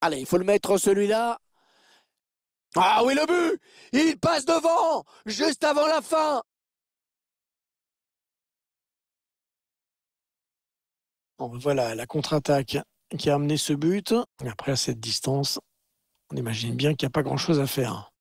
Allez, il faut le mettre celui-là. Ah oui, le but Il passe devant, juste avant la fin. Ben voilà la contre-attaque qui a amené ce but. après, à cette distance, on imagine bien qu'il n'y a pas grand-chose à faire.